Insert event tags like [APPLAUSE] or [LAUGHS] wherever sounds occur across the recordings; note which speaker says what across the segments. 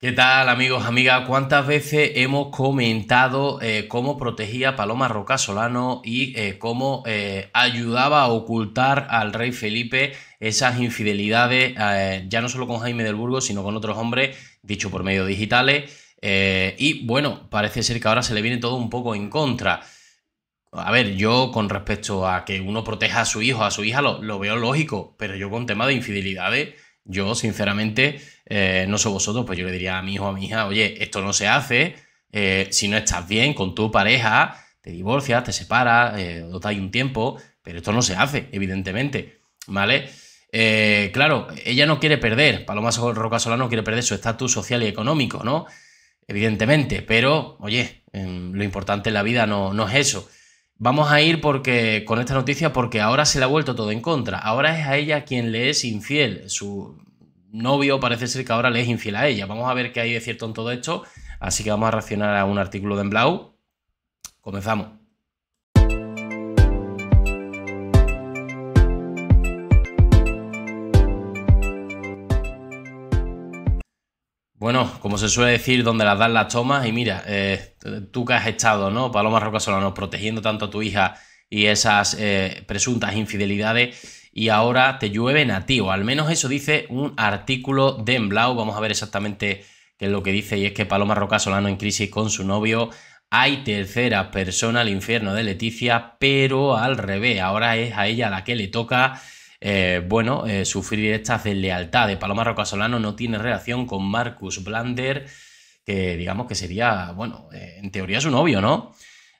Speaker 1: ¿Qué tal amigos, amigas? ¿Cuántas veces hemos comentado eh, cómo protegía Paloma Roca Solano y eh, cómo eh, ayudaba a ocultar al rey Felipe esas infidelidades, ya no solo con Jaime del Burgo, sino con otros hombres, dicho por medios digitales? y bueno, parece ser que ahora se le viene todo un poco en contra. A ver, yo con respecto a que uno proteja a su hijo, a su hija, lo veo lógico, pero yo con tema de infidelidades yo, sinceramente, eh, no soy vosotros, pues yo le diría a mi hijo o a mi hija, oye, esto no se hace, eh, si no estás bien con tu pareja, te divorcias, te separas, eh, te hay un tiempo, pero esto no se hace, evidentemente, ¿vale? Eh, claro, ella no quiere perder, Paloma Roca Solano quiere perder su estatus social y económico, ¿no? Evidentemente, pero, oye, em, lo importante en la vida no, no es eso. Vamos a ir porque con esta noticia porque ahora se le ha vuelto todo en contra. Ahora es a ella quien le es infiel. Su novio parece ser que ahora le es infiel a ella. Vamos a ver qué hay de cierto en todo esto. Así que vamos a reaccionar a un artículo de Emblau. Comenzamos. Bueno, como se suele decir, donde las dan las tomas. Y mira, eh, tú que has estado, ¿no? Paloma Roca Solano, protegiendo tanto a tu hija y esas eh, presuntas infidelidades. Y ahora te llueven a ti, o al menos eso dice un artículo de Emblau. Vamos a ver exactamente qué es lo que dice. Y es que Paloma Roca Solano en crisis con su novio. Hay tercera persona al infierno de Leticia, pero al revés. Ahora es a ella la que le toca. Eh, bueno, eh, sufrir sufrir deslealtad de Paloma Rocasolano no tiene relación con Marcus Blander, que digamos que sería, bueno, eh, en teoría es un novio, ¿no?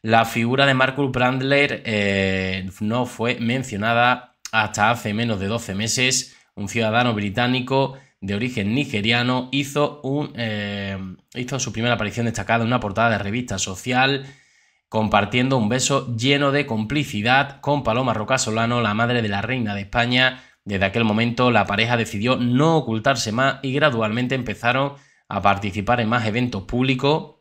Speaker 1: La figura de Marcus Brandler no fue mencionada hasta hace menos de 12 meses. Un ciudadano británico de origen nigeriano hizo, un, hizo su primera aparición destacada en una portada de revista social compartiendo un beso lleno de complicidad con Paloma Rocasolano, la madre de la reina de España. Desde aquel momento la pareja decidió no ocultarse más y gradualmente empezaron a participar en más eventos públicos.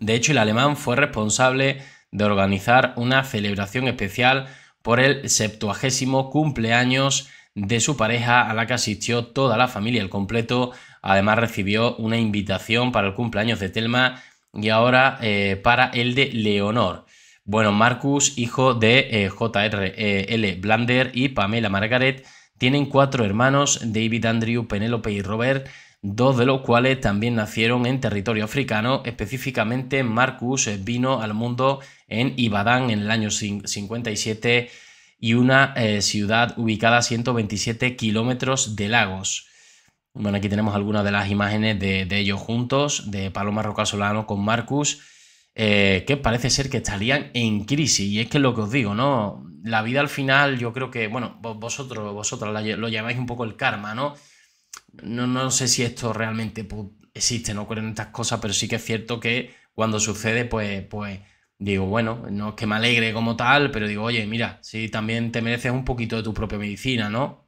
Speaker 1: De hecho, el alemán fue responsable de organizar una celebración especial por el septuagésimo cumpleaños de su pareja a la que asistió toda la familia el completo. Además recibió una invitación para el cumpleaños de Telma y ahora eh, para el de Leonor. Bueno, Marcus, hijo de eh, J.R.L. Eh, Blander y Pamela Margaret, tienen cuatro hermanos, David, Andrew, Penélope y Robert, dos de los cuales también nacieron en territorio africano. Específicamente, Marcus vino al mundo en Ibadán en el año 57 y una ciudad ubicada a 127 kilómetros de Lagos. Bueno, aquí tenemos algunas de las imágenes de, ellos juntos, de Paloma Rocasolano con Marcus, eh, que parece ser que estarían en crisis. Y es que es lo que os digo, ¿no? La vida al final, yo creo que, bueno, vosotros, vosotras lo llamáis un poco el karma, ¿no? No, no sé si esto realmente pues, existe, no ocurren estas cosas, pero sí que es cierto que cuando sucede, pues, pues digo, bueno, no es que me alegre como tal, pero digo, oye, mira, sí, también te mereces un poquito de tu propia medicina, ¿no?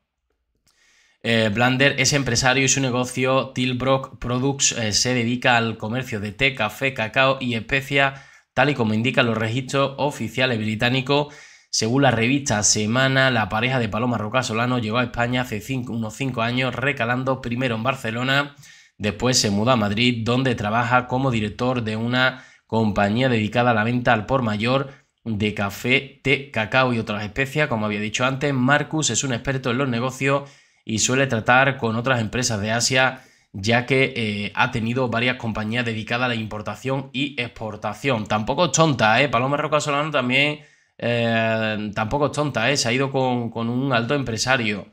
Speaker 1: Eh, Blander es empresario y su negocio Tilbrock Products eh, se dedica al comercio de té, café, cacao y especias, tal y como indican los registros oficiales británicos. Según la revista Semana, la pareja de Paloma Roca Solano llegó a España hace unos 5 años, recalando primero en Barcelona, después se mudó a Madrid, donde trabaja como director de una compañía dedicada a la venta al por mayor de café, té, cacao y otras especias. Como había dicho antes, Marcus es un experto en los negocios y suele tratar con otras empresas de Asia ya que eh, ha tenido varias compañías dedicadas a la importación y exportación. Tampoco es tonta, ¿eh? Paloma Roca Solano también eh, tampoco es tonta, ¿eh? Se ha ido con, con un alto empresario.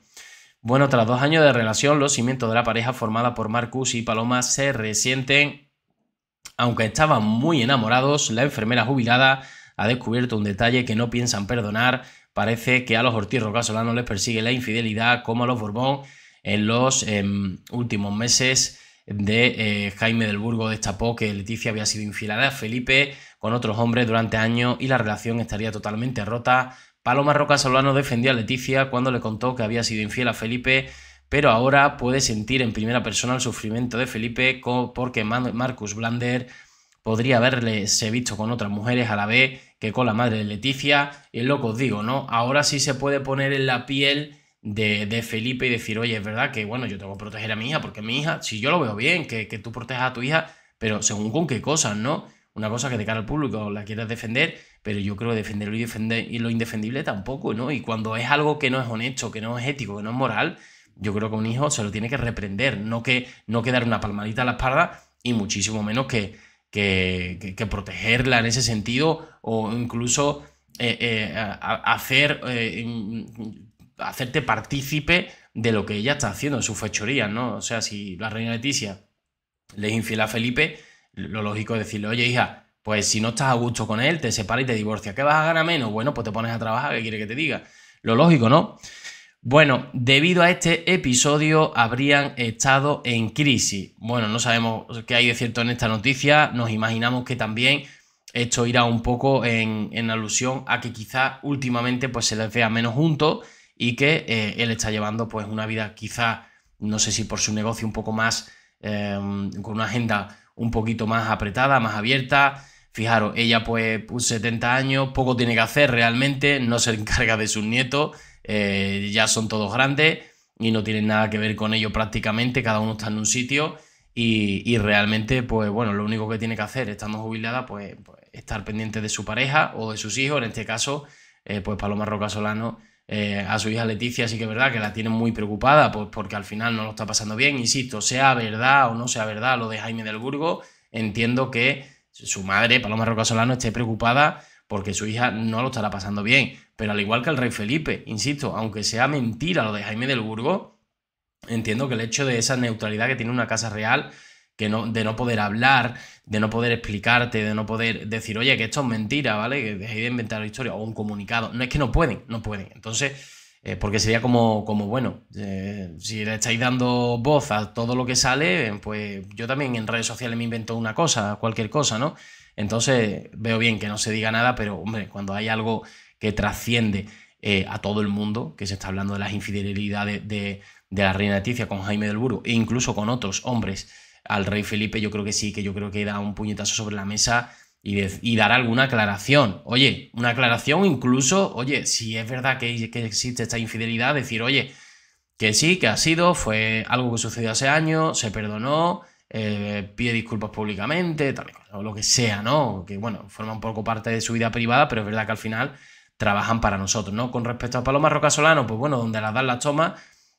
Speaker 1: Bueno, tras dos años de relación, los cimientos de la pareja formada por Marcus y Paloma se resienten. Aunque estaban muy enamorados, la enfermera jubilada ha descubierto un detalle que no piensan perdonar parece que a los Ortiz Solano les persigue la infidelidad como a los Borbón en los em, últimos meses de eh, Jaime del Burgo destapó que Leticia había sido infiel a Felipe con otros hombres durante años y la relación estaría totalmente rota. Paloma Roca Solano defendió a Leticia cuando le contó que había sido infiel a Felipe, pero ahora puede sentir en primera persona el sufrimiento de Felipe porque Marcus Blander podría haberse visto con otras mujeres a la vez que con la madre de Leticia. Es lo que os digo, ¿no? Ahora sí se puede poner en la piel de, Felipe y decir, oye, es verdad que, bueno, yo tengo que proteger a mi hija, porque mi hija, si yo lo veo bien, que, tú protejas a tu hija, pero según con qué cosas, ¿no? Una cosa que de cara al público la quieras defender, pero yo creo que defender y lo indefendible tampoco, ¿no? Y cuando es algo que no es honesto, que no es ético, que no es moral, yo creo que un hijo se lo tiene que reprender, no que, no que dar una palmadita a la espalda y muchísimo menos que, que, protegerla en ese sentido o incluso eh, eh, hacer, eh, hacerte partícipe de lo que ella está haciendo en su fechoría, ¿no? O sea, si la reina Leticia le es infiel a Felipe, lo lógico es decirle, oye hija, pues si no estás a gusto con él, te separa y te divorcia. ¿Qué vas a ganar menos? Bueno, pues te pones a trabajar, ¿qué quiere que te diga? Lo lógico, ¿no? Bueno, debido a este episodio habrían estado en crisis. Bueno, no sabemos qué hay de cierto en esta noticia, nos imaginamos que también esto irá un poco en, alusión a que quizá últimamente pues, se les vea menos juntos y que eh, él está llevando pues, una vida quizá, no sé si por su negocio un poco más, em, con una agenda un poquito más apretada, más abierta, Fijaros, ella pues 70 años, poco tiene que hacer realmente, no se [LAUGHS] encarga de sus nietos, eh, ya son todos grandes y no tienen nada que ver con ello prácticamente, cada uno está en un sitio y, realmente, pues bueno, lo único que tiene que hacer estando jubilada, pues, pues estar pendiente de su pareja o de sus hijos, en este caso, eh, pues Paloma Roca Solano. Eh, a su hija Leticia sí que es verdad que la tiene muy preocupada pues, porque al final no lo está pasando bien, insisto, sea verdad o no sea verdad lo de Jaime del Burgo, entiendo que su madre, Paloma Roca Solano, esté preocupada porque su hija no lo estará pasando bien. Pero al igual que el rey Felipe, insisto, aunque sea mentira lo de Jaime del Burgo, entiendo que el hecho de esa neutralidad que tiene una casa real, que no, de no poder hablar, de no poder explicarte, de no poder decir, oye, que esto es mentira, ¿vale? Que dejéis de inventar la historia, o un comunicado. No es que no pueden, no pueden. Entonces... Eh, porque sería como, como bueno, eh, si le estáis dando voz a todo lo que sale, pues yo también en redes sociales me invento una cosa, cualquier cosa, ¿no? Entonces veo bien que no se diga nada, pero hombre, cuando hay algo que trasciende eh, a todo el mundo, que se está hablando de las infidelidades de, la reina Leticia con Jaime del Buro, e incluso con otros hombres, al rey Felipe, yo creo que sí, que yo creo que da un puñetazo sobre la mesa y, dar alguna aclaración. Oye, una aclaración incluso, oye, si es verdad que, que, existe esta infidelidad, decir, oye, que sí, que ha sido, fue algo que sucedió hace años, se perdonó, eh, pide disculpas públicamente, tal o lo que sea, ¿no? Que bueno, forma un poco parte de su vida privada, pero es verdad que al final trabajan para nosotros, ¿no? Con respecto a Paloma Rocasolano, Solano, pues bueno, donde las dan las tomas,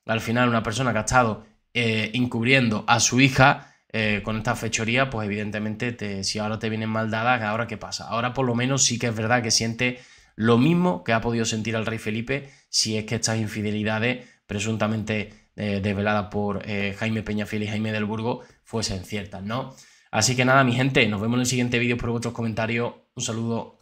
Speaker 1: al final una persona que ha estado eh, encubriendo a su hija eh, con esta fechoría, pues evidentemente si ahora te vienen mal dadas, ¿ahora qué pasa? Ahora por lo menos sí que es verdad que siente lo mismo que ha podido sentir el rey Felipe si es que estas infidelidades presuntamente eh, desvelada por eh, Jaime Peñafiel y Jaime del Burgo fuesen ciertas, ¿no? Así que nada, mi gente, nos vemos en el siguiente vídeo por vuestros comentarios. Un saludo